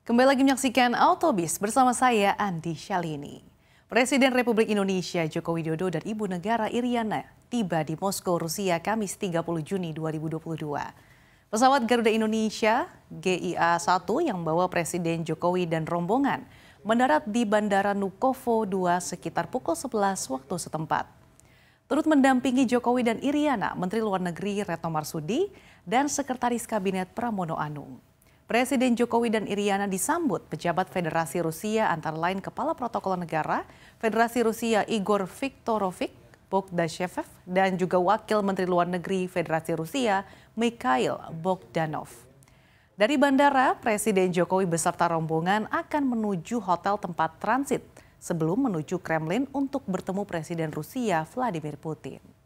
Kembali lagi menyaksikan Autobis bersama saya Andi Shalini. Presiden Republik Indonesia Joko Widodo dan Ibu Negara Iriana tiba di Moskow, Rusia Kamis 30 Juni 2022. Pesawat Garuda Indonesia GIA-1 yang membawa Presiden Jokowi dan rombongan mendarat di Bandara Nukovo 2 sekitar pukul 11 waktu setempat turut mendampingi Jokowi dan Iriana, Menteri Luar Negeri Retno Marsudi dan Sekretaris Kabinet Pramono Anung. Presiden Jokowi dan Iriana disambut pejabat Federasi Rusia antara lain Kepala Protokol Negara Federasi Rusia Igor Viktorovik Bogdashev dan juga Wakil Menteri Luar Negeri Federasi Rusia Mikhail Bogdanov. Dari bandara, Presiden Jokowi beserta rombongan akan menuju hotel tempat transit sebelum menuju Kremlin untuk bertemu Presiden Rusia Vladimir Putin.